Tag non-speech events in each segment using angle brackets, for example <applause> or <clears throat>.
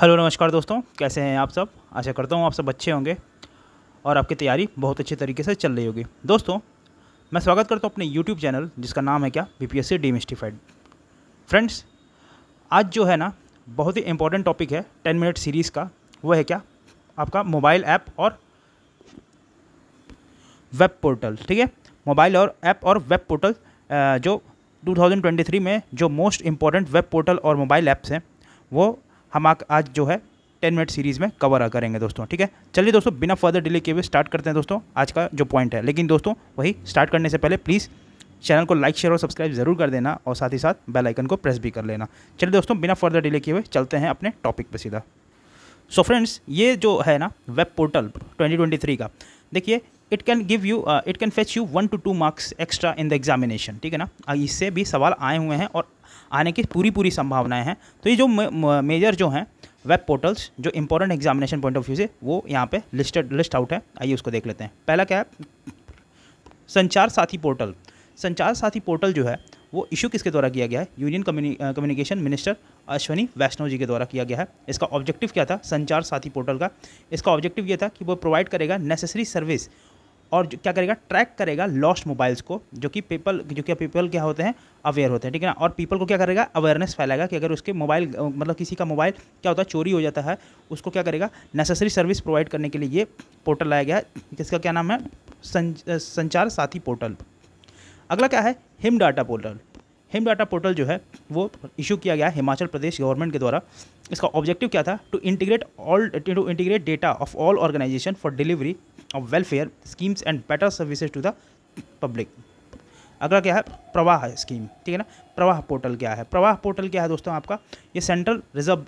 hello नमस्कार दोस्तों कैसे हैं आप सब आशा करता हूँ आप सब अच्छे होंगे और आपकी तैयारी बहुत अच्छे तरीके से चल रही होगी दोस्तों मैं स्वागत करता हूँ अपने यूट्यूब चैनल जिसका नाम है क्या B P S C demystified friends आज जो है ना बहुत ही इंपॉर्टेंट टॉपिक है टेन मिनट सीरीज़ का वो है क्या आपका मोबाइल ऐप और वेब पोर्टल ठीक है मोबाइल और ऐप और वेब पोर्टल जो 2023 में जो मोस्ट इम्पॉर्टेंट वेब पोर्टल और मोबाइल ऐप्स हैं वो हम आज जो है टेन मिनट सीरीज़ में कवर करेंगे दोस्तों ठीक है चलिए दोस्तों बिना फर्दर डिले किए हुए स्टार्ट करते हैं दोस्तों आज का जो पॉइंट है लेकिन दोस्तों वही स्टार्ट करने से पहले प्लीज़ चैनल को लाइक शेयर और सब्सक्राइब जरूर कर देना और साथ ही साथ बेल आइकन को प्रेस भी कर लेना चलिए दोस्तों बिना फर्दर डिले किए हुए चलते हैं अपने टॉपिक पर सीधा सो so फ्रेंड्स ये जो है ना वेब पोर्टल 2023 का देखिए it can give you it can fetch you one two two marks extra in the examination ठीक है ना इससे भी सवाल आए हुए हैं और आने की पूरी पूरी संभावनाएं हैं तो ये जो मेजर जो हैं वेब पोर्टल्स जो important examination point of view से वो यहाँ पे लिस्टेड लिस्ट आउट है आइए उसको देख लेते हैं पहला क्या है संचार साथी पोर्टल संचार साथी पोर्टल जो है वो इशू किसके द्वारा किया गया है union communication minister Ashwini Vaishnaw ji के द्वारा किया गया है इसका ऑब्जेक्टिव क्या था संचार साथी पोर्टल का इसका ऑब्जेक्टिव ये था कि वो प्रोवाइड करेगा नेसेसरी सर्विस और क्या करेगा ट्रैक करेगा लॉस्ट मोबाइल्स को जो कि पीपल जो कि पीपल क्या होते हैं अवेयर होते हैं ठीक है ना और पीपल को क्या करेगा अवेयरनेस फैलाएगा कि अगर उसके मोबाइल मतलब किसी का मोबाइल क्या होता है चोरी हो जाता है उसको क्या करेगा नेसेसरी सर्विस प्रोवाइड करने के लिए ये पोर्टल लाया गया जिसका क्या नाम है संचार साथी पोर्टल अगला क्या है हिम डाटा पोर्टल हिम डाटा पोर्टल जो है वो इशू किया गया हिमाचल प्रदेश गवर्नमेंट के द्वारा इसका ऑब्जेक्टिव क्या था to integrate all to integrate data of all organization for delivery of welfare schemes and better services to the public अगला क्या है प्रवाह है स्कीम ठीक है ना प्रवाह पोर्टल क्या है प्रवाह पोर्टल क्या है दोस्तों आपका ये सेंट्रल रिजर्व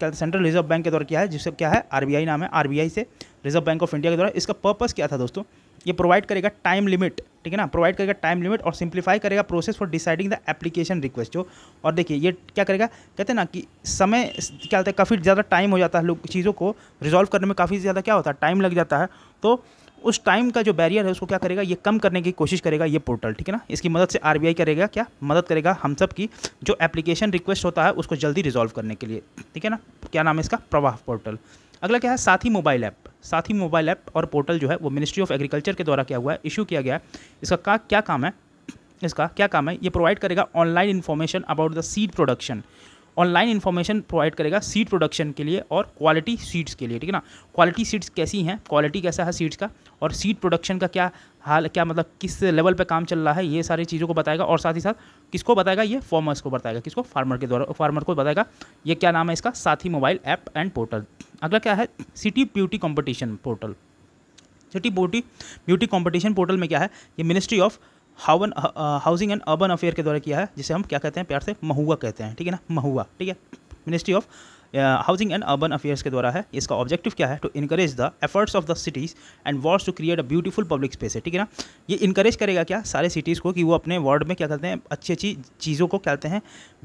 क्या सेंट्रल रिजर्व बैंक के द्वारा क्या है जिससे क्या है आरबीआई नाम है आरबीआई से रिजर्व बैंक ऑफ इंडिया के द्वारा इसका पर्पस क्या था दोस्तों ये प्रोवाइड करेगा टाइम लिमिट ठीक है ना प्रोवाइड करेगा टाइम लिमिट और सिंप्लीफाई करेगा process for deciding the application request जो और देखिए ये क्या करेगा कहते हैं ना कि समय क्या होता है काफ़ी ज़्यादा टाइम हो जाता है लोग चीज़ों को रिजॉल्व करने में काफ़ी ज़्यादा क्या होता है टाइम लग जाता है तो उस टाइम का जो बैरियर है उसको क्या करेगा ये कम करने की कोशिश करेगा ये पोर्टल ठीक है ना इसकी मदद से आर करेगा क्या मदद करेगा हम सब की जो एप्लीकेशन रिक्वेस्ट होता है उसको जल्दी रिजॉल्व करने के लिए ठीक है ना क्या नाम है इसका प्रवाह पोर्टल अगला क्या है Sathi mobile app Sathi mobile app और पोर्टल जो है वो मिनिस्ट्री ऑफ एग्रीकल्चर के द्वारा क्या हुआ है इशू किया गया है इसका का, क्या काम है इसका क्या काम है ये प्रोवाइड करेगा online information about the seed production online information provide करेगा सीड प्रोडक्शन के लिए और क्वालिटी सीड्स के लिए ठीक है ना क्वालिटी सीड्स कैसी हैं क्वालिटी कैसा है सीड्स का और सीड प्रोडक्शन का क्या हाल क्या मतलब किस लेवल पे काम चल रहा है ये सारी चीज़ों को बताएगा और साथ ही साथ किसको बताएगा ये फॉर्मर्स को बताएगा किसको फार्मर के द्वारा फार्मर को बताएगा ये क्या नाम है इसका साथी मोबाइल ऐप एंड पोर्टल अगला क्या है city beauty competition portal city beauty beauty competition portal में क्या है ये मिनिस्ट्री ऑफ हावन हाउसिंग एंड अर्बन अफेयर के द्वारा किया है जिसे हम क्या कहते हैं प्यार से महुआ कहते हैं ठीक है ना महुआ ठीक है ministry of housing and urban affairs के द्वारा है इसका ऑब्जेक्टिव क्या है to encourage the efforts of the cities and wards to create a beautiful public space है ठीक है ना ये इनकरेज करेगा क्या सारे सिटीज़ को कि वो अपने वार्ड में क्या करते हैं अच्छी अच्छी चीज़ों को कहते हैं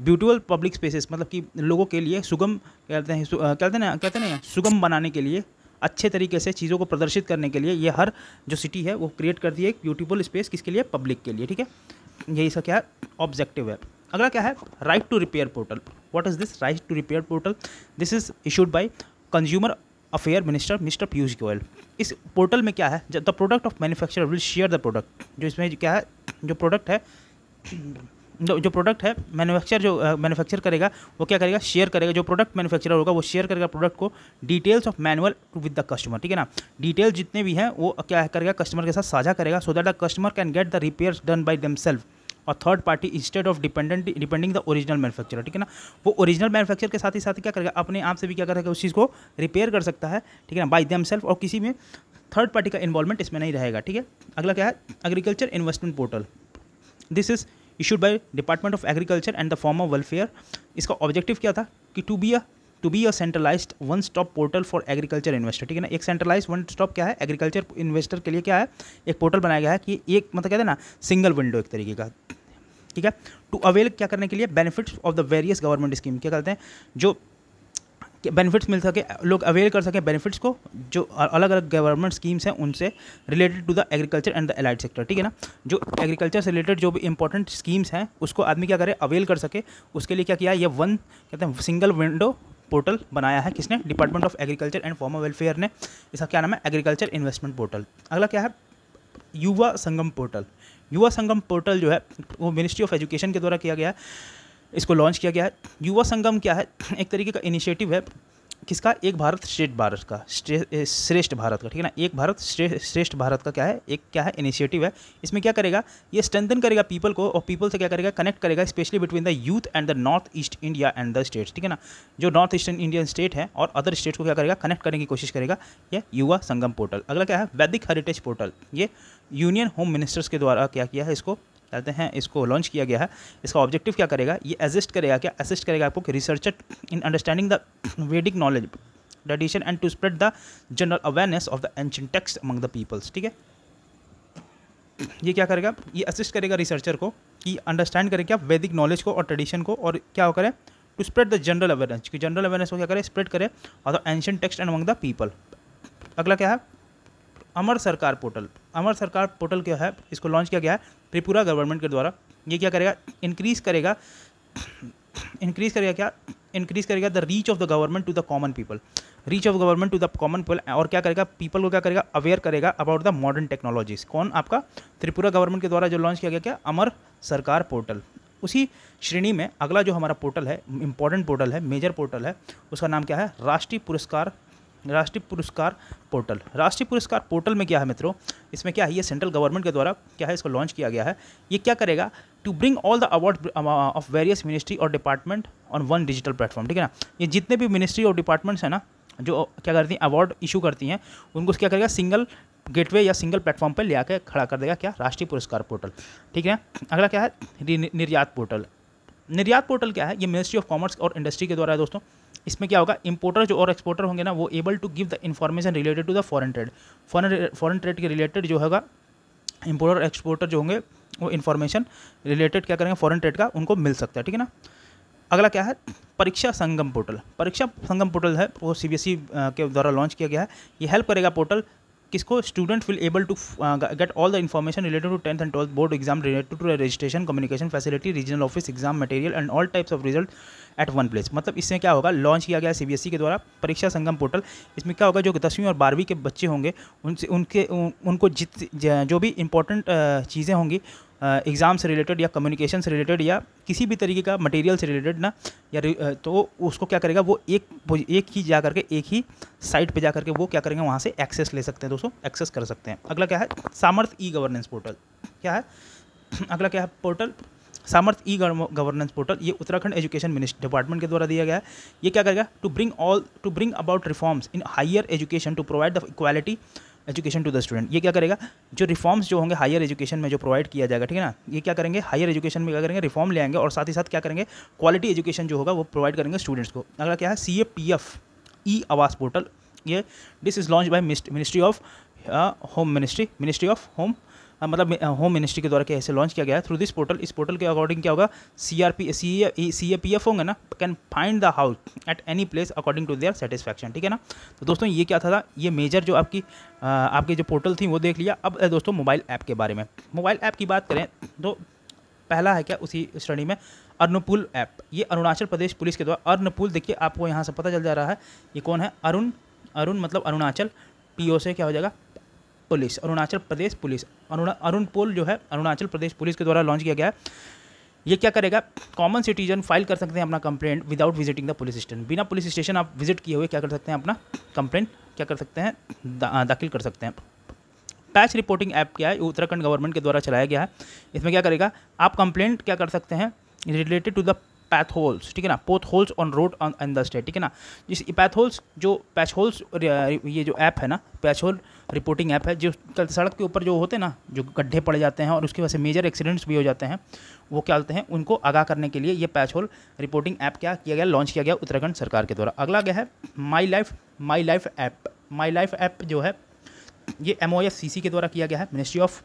ब्यूटीफुल पब्लिक स्पेसेस मतलब कि लोगों के लिए सुगम कहते हैं कहते हैं ना कहते हैं सुगम बनाने के लिए अच्छे तरीके से चीज़ों को प्रदर्शित करने के लिए ये हर जो सिटी है वो क्रिएट करती है एक ब्यूटीफुल स्पेस किसके लिए पब्लिक के लिए ठीक है यही सब क्या है ऑब्जेक्टिव है अगला क्या है right to repair portal what is this right to repair portal this is issued by consumer affair minister mister Piyush Goyal इस पोर्टल में क्या है the product of manufacture will share the product जो इसमें क्या है जो प्रोडक्ट है जो प्रोडक्ट है मैन्युफैक्चर जो मैन्युफैक्चर uh, करेगा वो क्या करेगा शेयर करेगा जो प्रोडक्ट मैन्युफैक्चरर होगा वो शेयर करेगा प्रोडक्ट को details of manual with the customer ठीक है ना डिटेल्स जितने भी हैं वो क्या करेगा कस्टमर के साथ साझा करेगा so that the customer can get the repair done by them और third party instead of dependent depending the original manufacture ठीक है ना वो ओरिजिनल मैनुफैक्चर के साथ ही साथ क्या करेगा अपने आप से भी क्या करेगा उस चीज़ को रिपेयर कर सकता है ठीक है ना बाई दम और किसी में थर्ड पार्टी का इन्वॉल्वमेंट इसमें नहीं रहेगा ठीक है अगला क्या है agriculture investment portal this is issued by department of agriculture and the form of welfare इसका ऑब्जेक्टिव क्या था कि to be a to be a centralise one stop portal for agriculture investor ठीक है ना एक सेंट्रलाइज वन स्टॉप क्या है एग्रीकल्चर इन्वेस्टर के लिए क्या है एक पोर्टल बनाया गया है कि एक मतलब कहते हैं ना सिंगल विंडो एक तरीके का ठीक है टू अवेल क्या करने के लिए benefits of the various government scheme क्या कहते हैं जो बेनिफिट्स मिल सके लोग अवेयर कर सकें बेनिफिट्स को जो अलग अलग गवर्नमेंट स्कीम्स हैं उनसे related to the agriculture and the allied sector ठीक है ना जो एग्रीकल्चर से रिलेटेड जो भी इंपॉर्टेंट स्कीम्स हैं उसको आदमी क्या करे अवेल कर सके उसके लिए क्या किया ये वन कहते हैं सिंगल विंडो पोर्टल बनाया है किसने department of agriculture and farmer welfare ने इसका क्या नाम है एग्रीकल्चर इन्वेस्टमेंट पोर्टल अगला क्या है युवा संगम पोर्टल युवा संगम पोर्टल जो है वो मिनिस्ट्री ऑफ एजुकेशन के द्वारा किया गया है इसको लॉन्च किया गया है युवा संगम क्या है एक तरीके का इनिशिएटिव है किसका एक भारत श्रेष्ठ भारत का श्रेष्ठ भारत का ठीक है ना एक भारत श्रेष्ठ भारत का क्या है एक क्या है इनिशिएटिव है इसमें क्या करेगा ये स्ट्रेंथन करेगा पीपल को और पीपल से क्या करेगा कनेक्ट करेगा specially between the youth and the north east India and the states ठीक है ना जो नॉर्थ ईस्टर्न इंडियन स्टेट है और अदर स्टेट्स को क्या करेगा कनेक्ट करने की कोशिश करेगा यह युवा संगम पोर्टल अगला क्या है वैदिक हेरिटेज पोर्टल ये यूनियन होम मिनिस्टर्स के द्वारा क्या किया है इसको कहते हैं इसको लॉन्च किया गया है इसका ऑब्जेक्टिव क्या करेगा ये एसिस्ट करेगा क्या असिस्ट करेगा आपको कि researcher in understanding the Vedic knowledge tradition and to spread the general awareness of the ancient text among the peoples ठीक है ये क्या करेगा ये असिस्ट करेगा रिसर्चर को कि अंडरस्टैंड करें क्या वैदिक नॉलेज को और ट्रेडिशन को और क्या करें to spread the general awareness कि जनरल अवेयरनेस को क्या करें स्प्रेड करें और the ancient text and among the people अगला क्या है अमर सरकार पोर्टल अमर सरकार पोर्टल क्या है इसको लॉन्च किया गया है त्रिपुरा गवर्नमेंट के द्वारा ये क्या करेगा इंक्रीज करेगा इंक्रीज करेगा क्या इंक्रीज करेगा the reach of the government to the common people reach of government to the common people और क्या करेगा पीपल को क्या करेगा अवेयर करेगा अबाउट द मॉडर्न टेक्नोलॉजीज कौन आपका त्रिपुरा गवर्नमेंट के द्वारा जो लॉन्च किया गया क्या अमर सरकार पोर्टल उसी श्रेणी में अगला जो हमारा पोर्टल है इंपॉर्टेंट पोर्टल है मेजर पोर्टल है उसका नाम क्या है राष्ट्रीय पुरस्कार राष्ट्रीय पुरस्कार पोर्टल राष्ट्रीय पुरस्कार पोर्टल में क्या है मित्रों इसमें क्या है ये सेंट्रल गवर्नमेंट के द्वारा क्या है इसको लॉन्च किया गया है ये क्या करेगा to bring all the award of various ministry और department on one digital platform ठीक है ना ये जितने भी मिनिस्ट्री और डिपार्टमेंट्स हैं ना जो क्या करती हैं अवार्ड इशू करती हैं उनको क्या करेगा सिंगल गेटवे या सिंगल प्लेटफॉर्म पर ले आकर खड़ा कर देगा क्या राष्ट्रीय पुरस्कार पोर्टल ठीक है अगला क्या है निर्यात पोर्टल निर्यात पोर्टल क्या है ये मिनिस्ट्री ऑफ कॉमर्स और इंडस्ट्री के द्वारा है दोस्तों इसमें क्या होगा इंपोर्टर जो और एक्सपोर्टर होंगे ना वो able to give the information related to the foreign trade foreign foreign trade के रिलेटेड जो होगा इंपोर्टर एक्सपोर्टर जो होंगे वो इन्फॉर्मेशन रिलेटेड क्या करेंगे फॉरन ट्रेड का उनको मिल सकता है ठीक है ना अगला क्या है परीक्षा संगम पोर्टल परीक्षा संगम पोर्टल है वो सी बी एस ई के द्वारा लॉन्च किया गया है ये हेल्प करेगा पोर्टल किसको student will able to get all the information related to tenth and twelfth board exam related to registration communication facility regional office exam material and all types of result at one place मतलब इसमें क्या होगा launch किया गया CBSE e के द्वारा परीक्षा संगम portal इसमें क्या होगा जो दसवीं और बारहवीं के बच्चे होंगे उनसे उनके उनको जित जो भी इंपॉर्टेंट uh, चीज़ें होंगी एग्ज़ाम से रिलेटेड या कम्युनिकेशन से रिलेटेड या किसी भी तरीके का मटेरियल से रिलेटेड ना या तो उसको क्या करेगा वो एक एक ही जा करके एक ही साइट पे जा करके वो क्या करेंगे वहाँ से एक्सेस ले सकते हैं दोस्तों एक्सेस कर सकते हैं अगला क्या है सामर्थ ई गवर्नेंस पोर्टल क्या है <clears throat> अगला क्या है पोर्टल सामर्थ ई गवर्नेंस पोर्टल ये उत्तराखंड एजुकेशन मिनिस्ट्री डिपार्टमेंट के द्वारा दिया गया है ये क्या करेगा to bring all to bring about reforms in higher education to provide the equality education to the student ये क्या करेगा जो रिफॉर्म्स जो होंगे हायर एजुकेशन में जो प्रोवाइड किया जाएगा ठीक है ना ये क्या करेंगे हायर एजुकेशन में क्या करेंगे रिफॉर्म ले आएंगे और साथ ही साथ क्या करेंगे क्वालिटी एजुकेशन जो होगा वो प्रोवाइड करेंगे स्टूडेंट्स को अगला क्या है सी ए पी एफ ई आवास पोर्टल ये this is launch by ministry of home ministry ministry of home मतलब होम मिनिस्ट्री के द्वारा कैसे लॉन्च किया गया थ्रू दिस पोर्टल इस पोर्टल के अकॉर्डिंग क्या होगा C R P C C A P F होंगे ना can find the house at any place according to their satisfaction ठीक है ना तो दोस्तों ये क्या था, था ये मेजर जो आपकी आपके जो पोर्टल थी वो देख लिया अब दोस्तों मोबाइल ऐप के बारे में मोबाइल ऐप की बात करें तो पहला है क्या उसी श्रेणी में अर्नपुल ऐप ये अरुणाचल प्रदेश पुलिस के द्वारा अर्नपुल देखिए आपको यहाँ से पता चल जा रहा है ये कौन है अरुण अरुण मतलब अरुणाचल पी ओ से क्या हो जाएगा police Arunachal Pradesh police Arun Arunpol जो है अरुणाचल प्रदेश पुलिस के द्वारा लॉन्च किया गया है ये क्या करेगा कॉमन सिटीजन फाइल कर सकते हैं अपना complaint without visiting the police station बिना पुलिस स्टेशन आप विजिट किए हुए क्या कर सकते हैं अपना कंप्लेंट क्या कर सकते हैं दा, दाखिल कर सकते हैं पैच रिपोर्टिंग ऐप क्या है उत्तराखंड गवर्नमेंट के द्वारा चलाया गया है इसमें क्या करेगा आप कंप्लेंट क्या कर सकते हैं related to the potholes ठीक है ना potholes on road on the state ठीक है ना जिस पैथ होल्स जो पैच होल्स ये जो ऐप है ना पैच होल रिपोर्टिंग ऐप है जो सड़क के ऊपर जो होते हैं ना जो गड्ढे पड़ जाते हैं और उसकी वजह से मेजर एक्सीडेंट्स भी हो जाते हैं वो क्या होते हैं उनको आगाह करने के लिए ये पैच होल रिपोर्टिंग ऐप क्या किया गया लॉन्च किया गया उत्तराखंड सरकार के द्वारा अगला गया है my life my life app my life app जो है ये एम के द्वारा किया गया है ministry of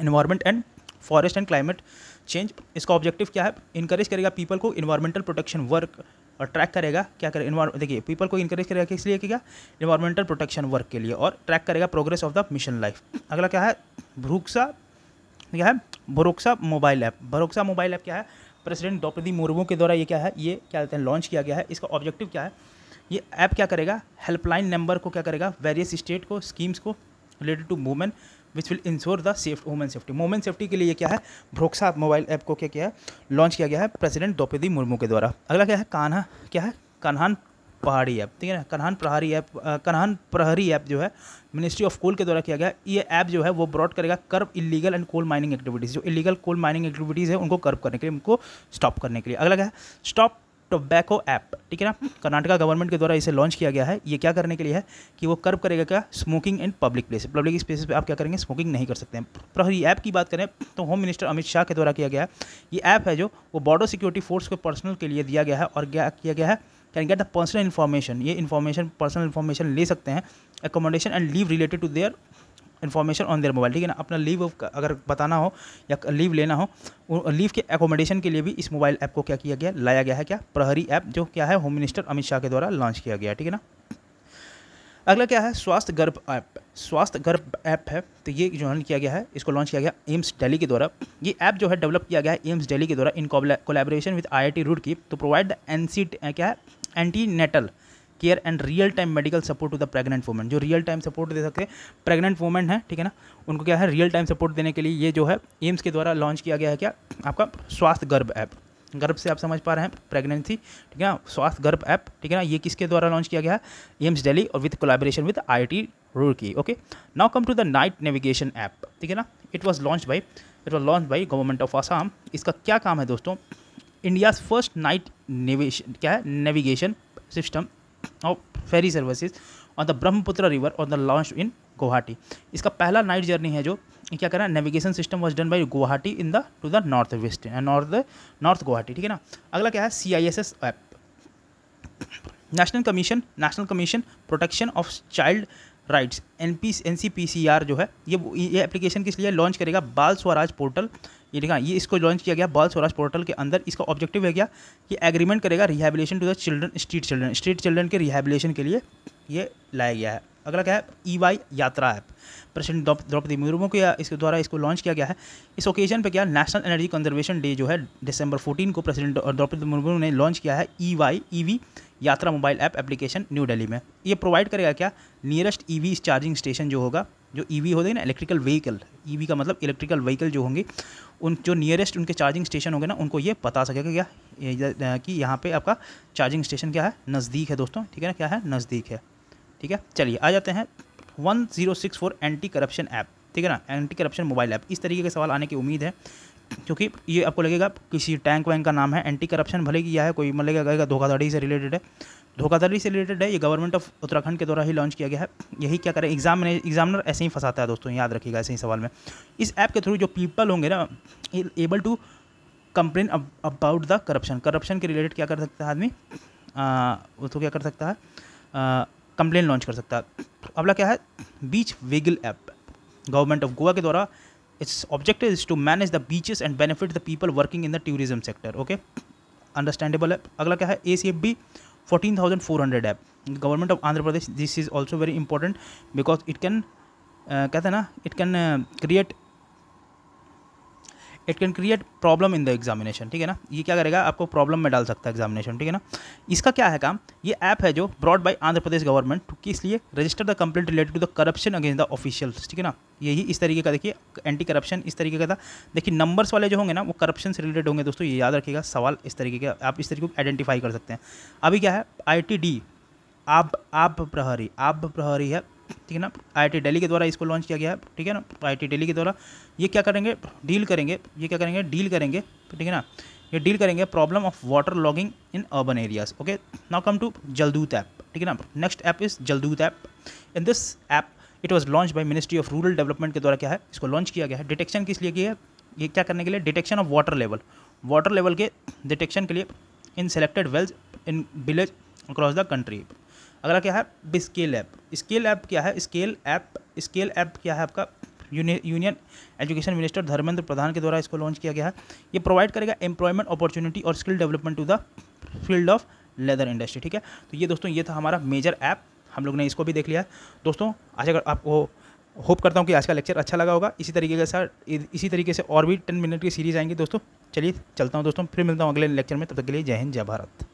environment and forest and climate change इसका ऑब्जेक्टिव क्या है इनकरेज करेगा पीपल को इन्वायरमेंटल प्रोटेक्शन वर्क और ट्रैक करेगा क्या करें देखिए पीपल को इनकरेज करेगा किस लिए क्या इन्वायरमेंटल प्रोटेक्शन वर्क के लिए और ट्रैक करेगा progress of the mission life अगला क्या है भ्रूक्सा क्या है भरोक्सा मोबाइल ऐप भरोक्सा मोबाइल ऐप क्या है प्रेसिडेंट द्रौपदी मुर्मू के द्वारा ये क्या है ये क्या कहते हैं लॉन्च किया गया है इसका ऑब्जेक्टिव क्या है ये ऐप क्या करेगा हेल्पलाइन नंबर को क्या करेगा वेरियस स्टेट को स्कीम्स को related to women which will ensure the safe women safety women safety के लिए क्या है भ्रोक्सा मोबाइल ऐप को क्या किया है लॉन्च किया गया है प्रेसिडेंट द्रौपदी मुर्मू के द्वारा अगला क्या है कान्हा क्या है कान्हान पहाड़ी ऐप ठीक है ना कन्हान प्रहारी ऐप कन्हान प्रहरी ऐप जो है मिनिस्ट्री ऑफ कोल के द्वारा किया गया ये ऐप जो है वो ब्रॉड करेगा curb illegal and coal mining activities जो इलीगल कोल माइनिंग एक्टिविटीज़ है उनको कर्ब करने के लिए उनको स्टॉप करने के लिए अगला क्या है स्टॉप टोबैको ऐप ठीक है ना कर्नाटका गवर्नमेंट के द्वारा इसे लॉन्च किया गया है ये क्या करने के लिए है कि वो कर्ब करेगा क्या smoking in public place public spaces पे आप क्या करेंगे स्मोकिंग नहीं कर सकते हैं पर ऐप की बात करें तो होम मिनिस्टर अमित शाह के द्वारा किया गया ये ऐप है जो वो बॉर्डर सिक्योरिटी फोर्स को पर्सनल के लिए दिया गया है और क्या किया गया है can get the personal information ये इन्फॉर्मेशन पर्सनल इन्फॉर्मेशन ले सकते हैं accommodation and leave related to their information on their mobile ठीक है ना अपना लीव अगर बताना हो या लीव लेना हो लीव के एकोमोडेशन के लिए भी इस मोबाइल ऐप को क्या किया गया लाया गया है क्या प्रहरी ऐप जो क्या है होम मिनिस्टर अमित शाह के द्वारा लॉन्च किया गया ठीक है ना अगला क्या है स्वास्थ्य गर्भ ऐप स्वास्थ्य गर्भ ऐप है तो ये जो है किया गया है इसको लॉन्च किया गया एम्स दिल्ली के द्वारा ये ऐप जो है डेवलप किया गया है एम्स दिल्ली के द्वारा in collaboration with I I T Roorkee to provide the N C क्या है antenatal care and real time medical support to the pregnant women जो रियल टाइम सपोर्ट दे सकते हैं प्रेगनेंट वूमेन है ठीक है ना उनको क्या है रियल टाइम सपोर्ट देने के लिए ये जो है एम्स के द्वारा लॉन्च किया गया है क्या आपका स्वास्थ्य गर्भ ऐप गर्भ से आप समझ पा रहे हैं प्रेगनेंसी ठीक है ना स्वास्थ्य गर्भ ऐप ठीक है ना ये किसके द्वारा लॉन्च किया गया है एम्स डेली और with collaboration with I T Roorkee okay now come to the night navigation app ठीक है ना it was launch by it was launch by government of Assam इसका क्या काम है दोस्तों इंडियाज़ फर्स्ट नाइट नेविगेशन क्या है navigation system of ferry services on the Brahmaputra river on the launch in Guwahati इसका पहला नाइट जर्नी है जो क्या करना है navigation system was done by Guwahati in the to the north west north north Guwahati ठीक है ना अगला क्या है C I S S app national commission national commission protection of child rights N P N C P C R जो है ये ये एप्लीकेशन किस लिए लॉन्च करेगा बाल स्वराज पोर्टल ये देखा ये इसको लॉन्च किया गया बाल स्वराज पोर्टल के अंदर इसका ऑब्जेक्टिव है क्या कि एग्रीमेंट करेगा rehabilitation to the children street children street children के रिहेबिलेशन के लिए ये लाया गया है अगला क्या है E e Y Yatra app president Droupadi Murmu के इसके द्वारा इसको लॉन्च किया गया है इस ओकेजन पे क्या नेशनल एनर्जी कंजर्वेशन डे जो है दिसंबर फोर्टीन को प्रेसिडेंट द्रौपदी मुर्मू ने लॉन्च किया है E Y E V Yatra mobile app application new Delhi में ये प्रोवाइड करेगा क्या nearest E V charging station जो होगा जो ई e वी होते ना इलेक्ट्रिकल व्हीकल ई का मतलब इलेक्ट्रिकल व्हीकल जो होंगे उन जो नियरेस्ट उनके चार्जिंग स्टेशन होंगे ना उनको ये बता सकेगा क्या कि यहाँ पे आपका चार्जिंग स्टेशन क्या है नज़दीक है दोस्तों ठीक है ना क्या है नज़दीक है ठीक है चलिए आ जाते हैं one zero six four anti corruption app ठीक है ना एंटी करप्शन मोबाइल ऐप इस तरीके के सवाल आने की उम्मीद है क्योंकि ये आपको लगेगा किसी टैंक वैंक का नाम है एंटी करप्शन भले किया है कोई मतलब कहेगा धोखाधड़ी से रिलेटेड है धोखाधड़ी से रिलेटेड है ये गवर्नमेंट ऑफ उत्तराखंड के द्वारा ही लॉन्च किया गया है यही क्या करें एग्जाम एग्जामिनर ऐसे ही फंसाता है दोस्तों याद रखिएगा ऐसे ही सवाल में इस ऐप के थ्रू जो पीपल होंगे ना able to complain about the corruption corruption के रिलेटेड क्या कर सकता है आदमी उसको तो क्या कर सकता है कंप्लेन लॉन्च कर सकता है अगला क्या है beach vigil app government of Goa के द्वारा its objective is to manage the beaches and benefit the people working in the tourism sector okay understandable agla kya hai acfb 14400 app government of andhra pradesh this is also very important because it can uh, it can uh, create it can create problem in the examination ठीक है ना ये क्या करेगा आपको problem में डाल सकता है एग्जामिनेशन ठीक है ना इसका क्या है काम ये ऐप है जो brought by Andhra Pradesh government कि इसलिए register the complaint related to the corruption against the officials ठीक है ना यही इस तरीके का देखिए एंटी करप्शन इस तरीके का था देखिए नंबर्स वाले जो होंगे ना वो करप्शन से रिलेटेड होंगे दोस्तों ये याद रखिएगा सवाल इस तरीके का आप इस तरीके को आइडेंटिफाई कर सकते हैं अभी क्या है आई टी डी आप आप प्रहरी आप प्रहरी है ठीक है ना आई दिल्ली के द्वारा इसको लॉन्च किया गया है ठीक है ना आई दिल्ली के द्वारा ये क्या करेंगे डील करेंगे ये क्या करेंगे डील करेंगे ठीक है ना ये डील करेंगे problem of water logging in urban areas okay now come to Jaldoot app ठीक है ना next app is Jaldoot app in this app it was launch by ministry of rural development के द्वारा क्या है इसको लॉन्च किया गया है डिटेक्शन किस लिए किया है ये क्या करने के लिए detection of water level water level के डिटेक्शन के लिए in selected wells in village across the country अगला क्या है बिस्केल ऐप स्केल ऐप क्या है स्केल ऐप स्केल ऐप क्या है आपका union education minister Dharmendra Pradhan के द्वारा इसको लॉन्च किया गया है ये प्रोवाइड करेगा एम्प्लॉयमेंट अपॉर्चुनिटी और skill development to the field of leather industry ठीक है तो ये दोस्तों ये था हमारा मेजर ऐप हम लोग ने इसको भी देख लिया है दोस्तों आज अगर आपको होप करता हूँ कि आज का लेक्चर अच्छा लगा होगा इसी तरीके के साथ इसी तरीके से और भी टेन मिनट की सीरीज़ आएंगी दोस्तों चलिए चलता हूँ दोस्तों फिर मिलता हूँ अगले लेक्चर में तब तक के लिए जय हिंद जय भारत